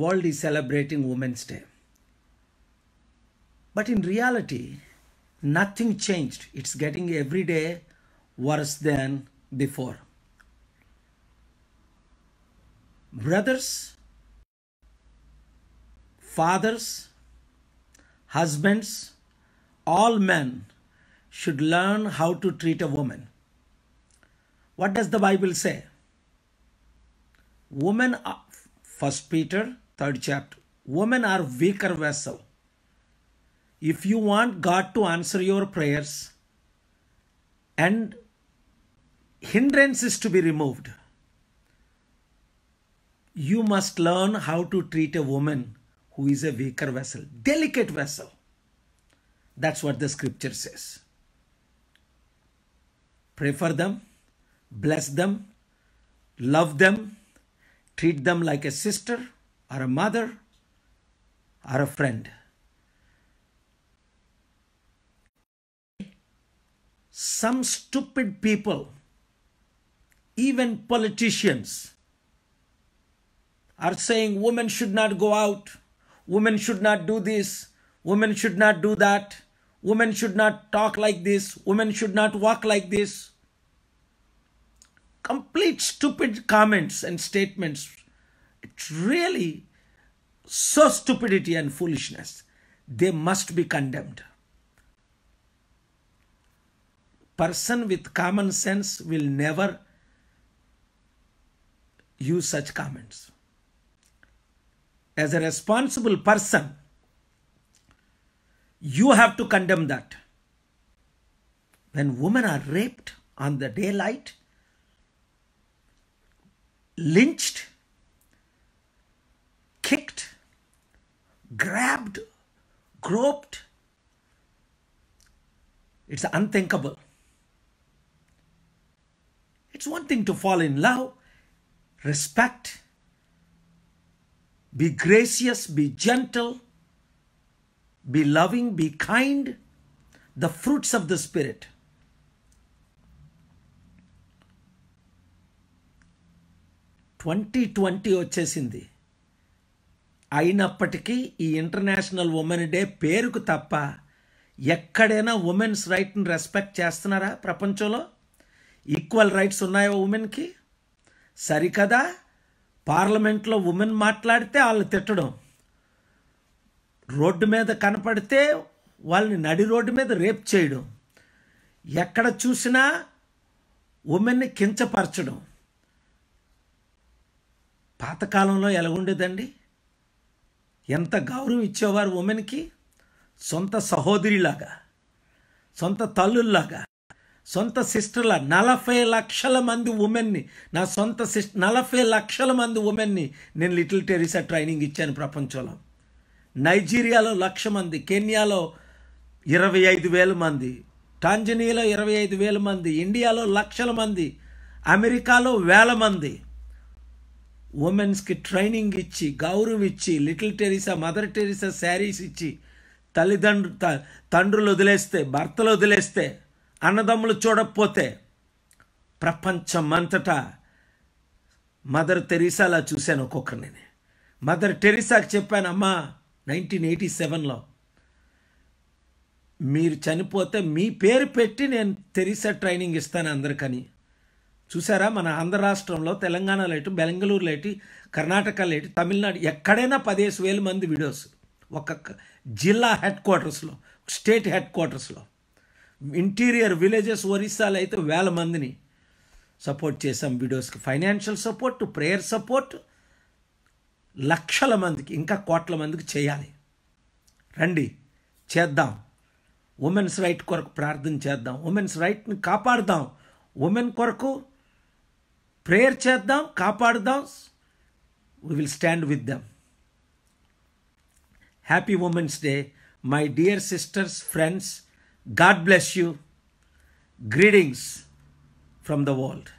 world is celebrating Women's Day. But in reality, nothing changed. It's getting every day worse than before. Brothers, fathers, husbands, all men should learn how to treat a woman. What does the Bible say? Woman, 1 uh, Peter third chapter. Women are weaker vessel. If you want God to answer your prayers and hindrances to be removed, you must learn how to treat a woman who is a weaker vessel, delicate vessel. That's what the scripture says. Pray for them, bless them, love them, treat them like a sister, or a mother or a friend. Some stupid people, even politicians, are saying women should not go out, women should not do this, women should not do that, women should not talk like this, women should not walk like this. Complete stupid comments and statements really so stupidity and foolishness, they must be condemned. Person with common sense will never use such comments. As a responsible person, you have to condemn that. When women are raped on the daylight, lynched, It's unthinkable. It's one thing to fall in love, respect, be gracious, be gentle, be loving, be kind, the fruits of the Spirit. Twenty twenty వచ్చేసింది అయినప్పటికీ ఈ international women day పేరుకు తప్ప ఎక్కడైనా women's రైట్ని respect చేస్తున్నారా ప్రపంచంలో equal rights ఉన్నాయా ఉమెన్కి సరికదా పార్లమెంట్లో ఉమెన్ మాట్లాడితే వాళ్ళు తిట్టడం రోడ్డు మీద కనపడితే వాళ్ళని నడి రోడ్డు మీద రేప్ చేయడం ఎక్కడ చూసినా ఉమెన్ని కించపరచడం పాతకాలంలో ఎలా ఉండేదండి ఎంత గౌరవం ఇచ్చేవారు ఉమెన్కి సొంత సహోదరిలాగా సొంత తల్లుల్లాగా సొంత సిస్టర్ల నలభై లక్షల మంది ఉమెన్ని నా సొంత సిస్ నలభై లక్షల మంది ఉమెన్ని నేను లిటిల్ టెరిసా ట్రైనింగ్ ఇచ్చాను ప్రపంచంలో నైజీరియాలో లక్ష మంది కెన్యాలో ఇరవై ఐదు వేల మంది టాంజనీలో ఇరవై ఐదు వేల మంది ఇండియాలో లక్షల మంది అమెరికాలో వేల మంది ఉమెన్స్కి ట్రైనింగ్ ఇచ్చి గౌరవం ఇచ్చి little Teresa Mother Teresa saris ఇచ్చి తల్లిదండ్రు తండ్రులు వదిలేస్తే భర్తలు వదిలేస్తే అన్నదమ్ములు చూడకపోతే ప్రపంచం అంతటా మదర్ తెరీసాలా చూశాను ఒక్కొక్కరిని మదర్ టెరిసాకి చెప్పాను అమ్మా నైన్టీన్ ఎయిటీ సెవెన్లో మీరు చనిపోతే మీ పేరు పెట్టి నేను తెరీసా ట్రైనింగ్ ఇస్తాను అందరికని చూసారా మన ఆంధ్ర రాష్ట్రంలో తెలంగాణలో ఎటు బెంగళూరులో ఎటు కర్ణాటకలో ఎటు తమిళనాడు ఎక్కడైనా పదిహేను వేల మంది వీడియోస్ ఒక జిల్లా హెడ్ క్వార్టర్స్లో స్టేట్ హెడ్ క్వార్టర్స్లో ఇంటీరియర్ విలేజెస్ ఒరిస్సాలో అయితే వేల మందిని సపోర్ట్ చేసాం వీడియోస్కి ఫైనాన్షియల్ సపోర్ట్ ప్రేయర్ సపోర్ట్ లక్షల మందికి ఇంకా కోట్ల మందికి చేయాలి రండి చేద్దాం ఉమెన్స్ రైట్ కొరకు ప్రార్థన చేద్దాం ఉమెన్స్ రైట్ని కాపాడుదాం ఉమెన్ కొరకు ప్రేయర్ చేద్దాం కాపాడుదాం we will stand with them Happy Women's Day. My dear sisters, friends, God bless you. Greetings from the world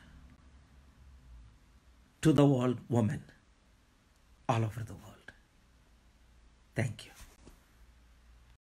to the world woman all over the world. Thank you.